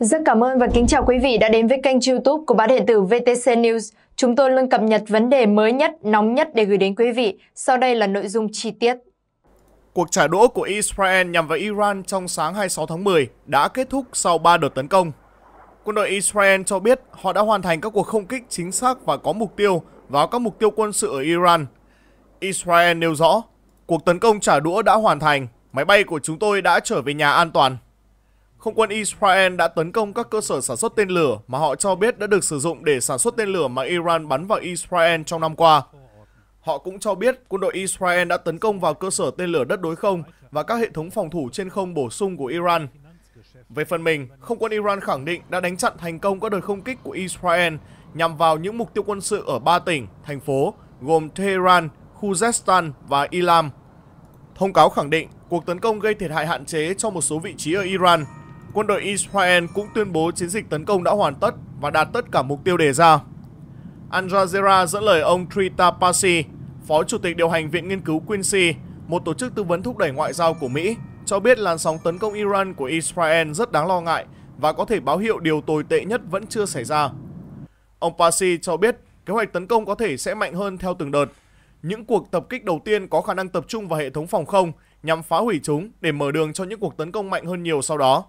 Rất cảm ơn và kính chào quý vị đã đến với kênh youtube của báo điện tử VTC News. Chúng tôi luôn cập nhật vấn đề mới nhất, nóng nhất để gửi đến quý vị. Sau đây là nội dung chi tiết. Cuộc trả đũa của Israel nhằm vào Iran trong sáng 26 tháng 10 đã kết thúc sau 3 đợt tấn công. Quân đội Israel cho biết họ đã hoàn thành các cuộc không kích chính xác và có mục tiêu vào các mục tiêu quân sự ở Iran. Israel nêu rõ, cuộc tấn công trả đũa đã hoàn thành, máy bay của chúng tôi đã trở về nhà an toàn không quân Israel đã tấn công các cơ sở sản xuất tên lửa mà họ cho biết đã được sử dụng để sản xuất tên lửa mà Iran bắn vào Israel trong năm qua. Họ cũng cho biết quân đội Israel đã tấn công vào cơ sở tên lửa đất đối không và các hệ thống phòng thủ trên không bổ sung của Iran. Về phần mình, không quân Iran khẳng định đã đánh chặn thành công các đợt không kích của Israel nhằm vào những mục tiêu quân sự ở ba tỉnh, thành phố gồm Tehran, Khuzestan và Ilam. Thông cáo khẳng định cuộc tấn công gây thiệt hại hạn chế cho một số vị trí ở Iran quân đội Israel cũng tuyên bố chiến dịch tấn công đã hoàn tất và đạt tất cả mục tiêu đề ra. Al Jazeera dẫn lời ông Trita Pasi, Phó Chủ tịch điều hành Viện Nghiên cứu Quincy, một tổ chức tư vấn thúc đẩy ngoại giao của Mỹ, cho biết làn sóng tấn công Iran của Israel rất đáng lo ngại và có thể báo hiệu điều tồi tệ nhất vẫn chưa xảy ra. Ông Pasi cho biết kế hoạch tấn công có thể sẽ mạnh hơn theo từng đợt. Những cuộc tập kích đầu tiên có khả năng tập trung vào hệ thống phòng không nhằm phá hủy chúng để mở đường cho những cuộc tấn công mạnh hơn nhiều sau đó.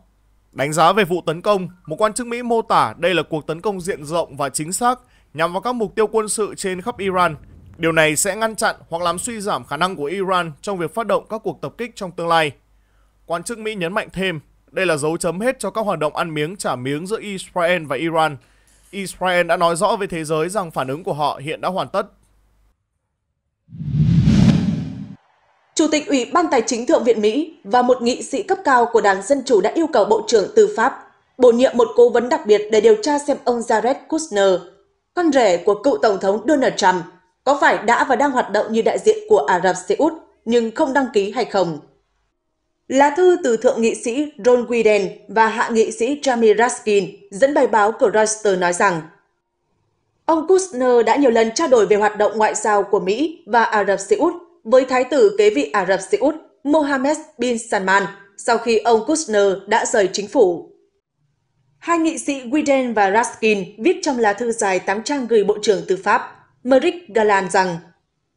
Đánh giá về vụ tấn công, một quan chức Mỹ mô tả đây là cuộc tấn công diện rộng và chính xác nhằm vào các mục tiêu quân sự trên khắp Iran. Điều này sẽ ngăn chặn hoặc làm suy giảm khả năng của Iran trong việc phát động các cuộc tập kích trong tương lai. Quan chức Mỹ nhấn mạnh thêm, đây là dấu chấm hết cho các hoạt động ăn miếng trả miếng giữa Israel và Iran. Israel đã nói rõ với thế giới rằng phản ứng của họ hiện đã hoàn tất. Chủ tịch Ủy ban Tài chính Thượng viện Mỹ và một nghị sĩ cấp cao của Đảng Dân Chủ đã yêu cầu Bộ trưởng Tư pháp bổ nhiệm một cố vấn đặc biệt để điều tra xem ông Jared Kushner, con rể của cựu Tổng thống Donald Trump, có phải đã và đang hoạt động như đại diện của Ả Rập Xê Út nhưng không đăng ký hay không. Lá thư từ Thượng nghị sĩ Ron Wyden và Hạ nghị sĩ Jamie Raskin dẫn bài báo của Reuters nói rằng Ông Kushner đã nhiều lần trao đổi về hoạt động ngoại giao của Mỹ và Ả Rập Xê Út với thái tử kế vị Ả Rập Xê Út Mohammed bin Salman sau khi ông Kushner đã rời chính phủ. Hai nghị sĩ Widen và Raskin viết trong lá thư dài 8 trang gửi Bộ trưởng Tư pháp Merrick Garland rằng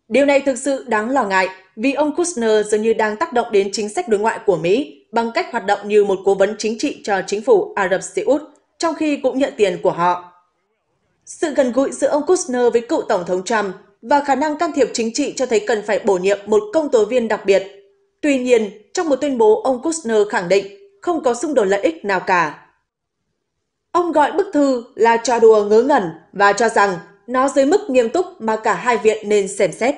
Điều này thực sự đáng lo ngại vì ông Kushner dường như đang tác động đến chính sách đối ngoại của Mỹ bằng cách hoạt động như một cố vấn chính trị cho chính phủ Ả Rập Xê Út, trong khi cũng nhận tiền của họ. Sự gần gũi giữa ông Kushner với cựu Tổng thống Trump và khả năng can thiệp chính trị cho thấy cần phải bổ nhiệm một công tố viên đặc biệt. Tuy nhiên, trong một tuyên bố, ông Kushner khẳng định không có xung đột lợi ích nào cả. Ông gọi bức thư là trò đùa ngớ ngẩn và cho rằng nó dưới mức nghiêm túc mà cả hai viện nên xem xét.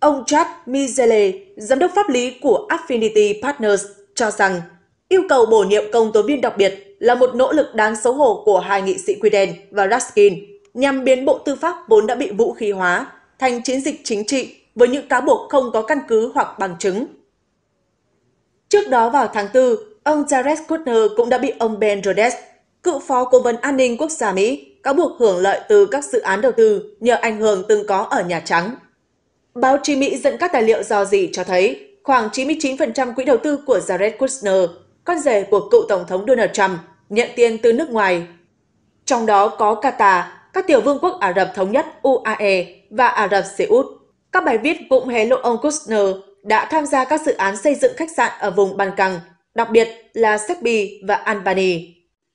Ông Chad Mizele, giám đốc pháp lý của Affinity Partners, cho rằng yêu cầu bổ nhiệm công tố viên đặc biệt là một nỗ lực đáng xấu hổ của hai nghị sĩ Quy đen và Raskin nhằm biến Bộ Tư pháp vốn đã bị vũ khí hóa thành chiến dịch chính trị với những cáo buộc không có căn cứ hoặc bằng chứng. Trước đó vào tháng 4, ông Jared Kushner cũng đã bị ông Ben Rhodes, cựu phó cố vấn an ninh quốc gia Mỹ, cáo buộc hưởng lợi từ các dự án đầu tư nhờ ảnh hưởng từng có ở Nhà Trắng. Báo chí Mỹ dẫn các tài liệu dò dỉ cho thấy khoảng 99% quỹ đầu tư của Jared Kushner, con rể của cựu Tổng thống Donald Trump, nhận tiền từ nước ngoài. Trong đó có Qatar, các tiểu vương quốc Ả Rập Thống nhất UAE và Ả Rập Xê Út. Các bài viết cũng hé lộ ông Kushner đã tham gia các dự án xây dựng khách sạn ở vùng Ban Căng, đặc biệt là Serbia và Albany.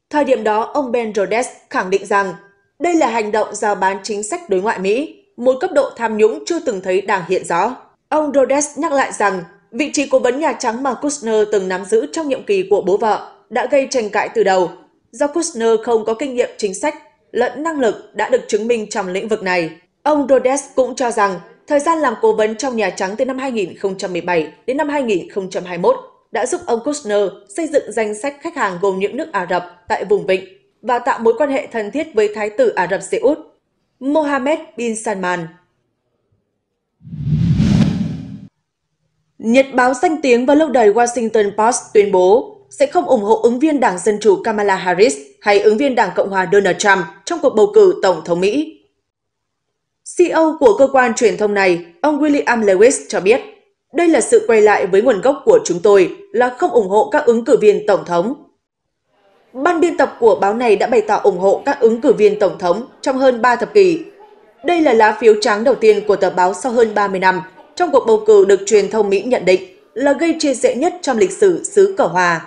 Thời điểm đó, ông Ben Rhodes khẳng định rằng đây là hành động giao bán chính sách đối ngoại Mỹ, một cấp độ tham nhũng chưa từng thấy đảng hiện rõ. Ông Rhodes nhắc lại rằng vị trí cố vấn Nhà Trắng mà Kushner từng nắm giữ trong nhiệm kỳ của bố vợ đã gây tranh cãi từ đầu do Kushner không có kinh nghiệm chính sách lẫn năng lực đã được chứng minh trong lĩnh vực này. Ông Rhodes cũng cho rằng thời gian làm cố vấn trong Nhà Trắng từ năm 2017 đến năm 2021 đã giúp ông Kushner xây dựng danh sách khách hàng gồm những nước Ả Rập tại vùng Vịnh và tạo mối quan hệ thân thiết với Thái tử Ả Rập Xê Út Mohammed bin Salman. Nhật báo danh tiếng và lâu đời Washington Post tuyên bố sẽ không ủng hộ ứng viên Đảng Dân Chủ Kamala Harris hay ứng viên Đảng Cộng hòa Donald Trump trong cuộc bầu cử Tổng thống Mỹ. CEO của cơ quan truyền thông này, ông William Lewis cho biết, đây là sự quay lại với nguồn gốc của chúng tôi là không ủng hộ các ứng cử viên Tổng thống. Ban biên tập của báo này đã bày tỏ ủng hộ các ứng cử viên Tổng thống trong hơn 3 thập kỷ. Đây là lá phiếu trắng đầu tiên của tờ báo sau hơn 30 năm trong cuộc bầu cử được truyền thông Mỹ nhận định là gây chia rẽ nhất trong lịch sử xứ cờ hòa.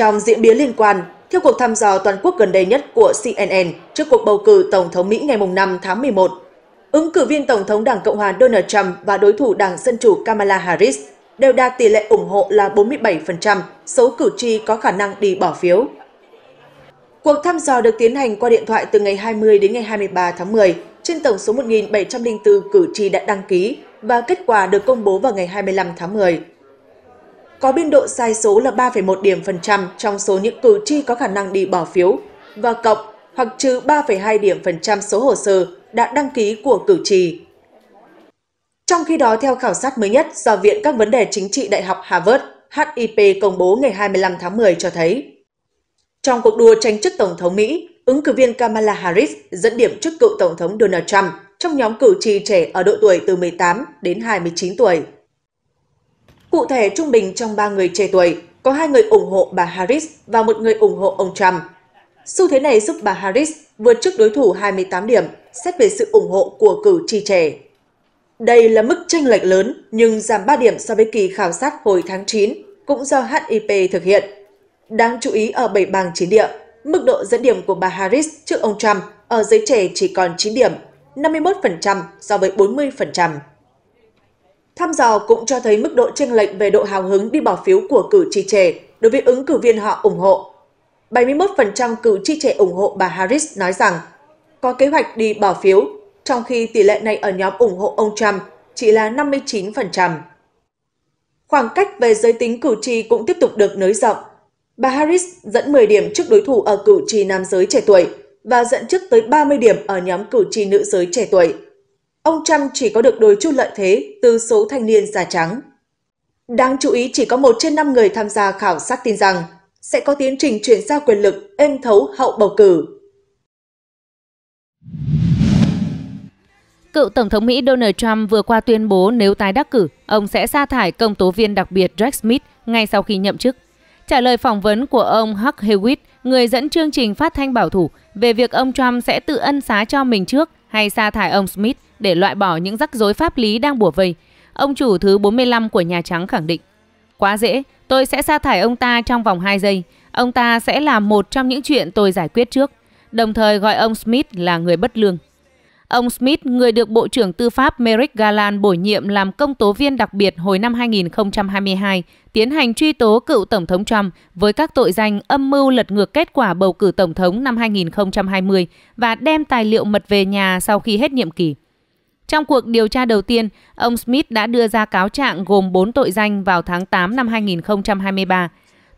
Trong diễn biến liên quan, theo cuộc thăm dò toàn quốc gần đây nhất của CNN trước cuộc bầu cử Tổng thống Mỹ ngày 5 tháng 11, ứng cử viên Tổng thống Đảng Cộng hòa Donald Trump và đối thủ Đảng Dân Chủ Kamala Harris đều đạt tỷ lệ ủng hộ là 47% số cử tri có khả năng đi bỏ phiếu. Cuộc thăm dò được tiến hành qua điện thoại từ ngày 20 đến ngày 23 tháng 10 trên tổng số 1.704 cử tri đã đăng ký và kết quả được công bố vào ngày 25 tháng 10 có biên độ sai số là 3,1 điểm phần trăm trong số những cử tri có khả năng đi bỏ phiếu và cộng hoặc trừ 3,2 điểm phần trăm số hồ sơ đã đăng ký của cử tri. Trong khi đó, theo khảo sát mới nhất do Viện các vấn đề chính trị Đại học Harvard HIP công bố ngày 25 tháng 10 cho thấy, trong cuộc đua tranh chức Tổng thống Mỹ, ứng cử viên Kamala Harris dẫn điểm trước cựu Tổng thống Donald Trump trong nhóm cử tri trẻ ở độ tuổi từ 18 đến 29 tuổi. Cụ thể, trung bình trong 3 người trẻ tuổi, có hai người ủng hộ bà Harris và một người ủng hộ ông Trump. Xu thế này giúp bà Harris vượt trước đối thủ 28 điểm, xét về sự ủng hộ của cử tri trẻ. Đây là mức chênh lệch lớn nhưng giảm 3 điểm so với kỳ khảo sát hồi tháng 9 cũng do HIP thực hiện. Đáng chú ý ở 7 bang chiến địa, mức độ dẫn điểm của bà Harris trước ông Trump ở giới trẻ chỉ còn 9 điểm, 51% so với 40%. Thăm dò cũng cho thấy mức độ chênh lệch về độ hào hứng đi bỏ phiếu của cử tri trẻ đối với ứng cử viên họ ủng hộ. 71% cử tri trẻ ủng hộ bà Harris nói rằng có kế hoạch đi bỏ phiếu, trong khi tỷ lệ này ở nhóm ủng hộ ông Trump chỉ là 59%. Khoảng cách về giới tính cử tri cũng tiếp tục được nới rộng. Bà Harris dẫn 10 điểm trước đối thủ ở cử tri nam giới trẻ tuổi và dẫn trước tới 30 điểm ở nhóm cử tri nữ giới trẻ tuổi. Ông Trump chỉ có được đôi chút lợi thế từ số thanh niên da trắng. Đáng chú ý chỉ có một trên năm người tham gia khảo sát tin rằng sẽ có tiến trình chuyển giao quyền lực êm thấu hậu bầu cử. Cựu Tổng thống Mỹ Donald Trump vừa qua tuyên bố nếu tái đắc cử, ông sẽ sa thải công tố viên đặc biệt Jack Smith ngay sau khi nhậm chức. Trả lời phỏng vấn của ông Huck Hewitt, người dẫn chương trình phát thanh bảo thủ, về việc ông Trump sẽ tự ân xá cho mình trước hay sa thải ông Smith – để loại bỏ những rắc rối pháp lý đang bủa vây, ông chủ thứ 45 của Nhà Trắng khẳng định. Quá dễ, tôi sẽ sa thải ông ta trong vòng 2 giây. Ông ta sẽ là một trong những chuyện tôi giải quyết trước, đồng thời gọi ông Smith là người bất lương. Ông Smith, người được Bộ trưởng Tư pháp Merrick Garland bổ nhiệm làm công tố viên đặc biệt hồi năm 2022, tiến hành truy tố cựu Tổng thống Trump với các tội danh âm mưu lật ngược kết quả bầu cử Tổng thống năm 2020 và đem tài liệu mật về nhà sau khi hết nhiệm kỳ. Trong cuộc điều tra đầu tiên, ông Smith đã đưa ra cáo trạng gồm 4 tội danh vào tháng 8 năm 2023.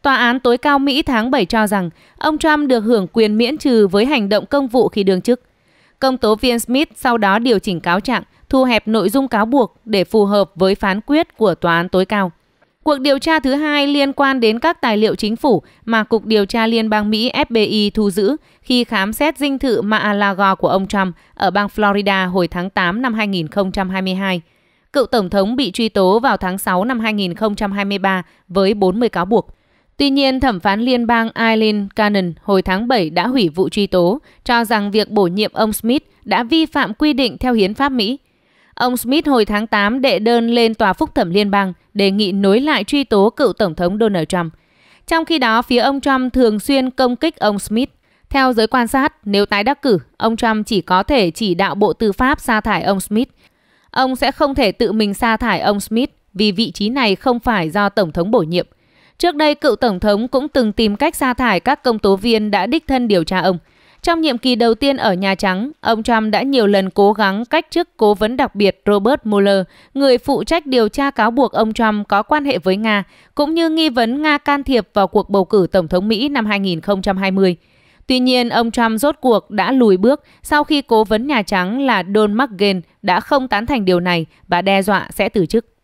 Tòa án tối cao Mỹ tháng 7 cho rằng ông Trump được hưởng quyền miễn trừ với hành động công vụ khi đương chức. Công tố viên Smith sau đó điều chỉnh cáo trạng, thu hẹp nội dung cáo buộc để phù hợp với phán quyết của tòa án tối cao. Cuộc điều tra thứ hai liên quan đến các tài liệu chính phủ mà Cục Điều tra Liên bang Mỹ FBI thu giữ khi khám xét dinh thự Mar-a-Lago của ông Trump ở bang Florida hồi tháng 8 năm 2022. Cựu Tổng thống bị truy tố vào tháng 6 năm 2023 với 40 cáo buộc. Tuy nhiên, thẩm phán liên bang Eileen Cannon hồi tháng 7 đã hủy vụ truy tố, cho rằng việc bổ nhiệm ông Smith đã vi phạm quy định theo hiến pháp Mỹ – Ông Smith hồi tháng 8 đệ đơn lên Tòa Phúc thẩm Liên bang đề nghị nối lại truy tố cựu Tổng thống Donald Trump. Trong khi đó, phía ông Trump thường xuyên công kích ông Smith. Theo giới quan sát, nếu tái đắc cử, ông Trump chỉ có thể chỉ đạo Bộ Tư pháp sa thải ông Smith. Ông sẽ không thể tự mình sa thải ông Smith vì vị trí này không phải do Tổng thống bổ nhiệm. Trước đây, cựu Tổng thống cũng từng tìm cách sa thải các công tố viên đã đích thân điều tra ông – trong nhiệm kỳ đầu tiên ở Nhà Trắng, ông Trump đã nhiều lần cố gắng cách chức cố vấn đặc biệt Robert Mueller, người phụ trách điều tra cáo buộc ông Trump có quan hệ với Nga, cũng như nghi vấn Nga can thiệp vào cuộc bầu cử Tổng thống Mỹ năm 2020. Tuy nhiên, ông Trump rốt cuộc đã lùi bước sau khi cố vấn Nhà Trắng là Don McGahn đã không tán thành điều này và đe dọa sẽ từ chức.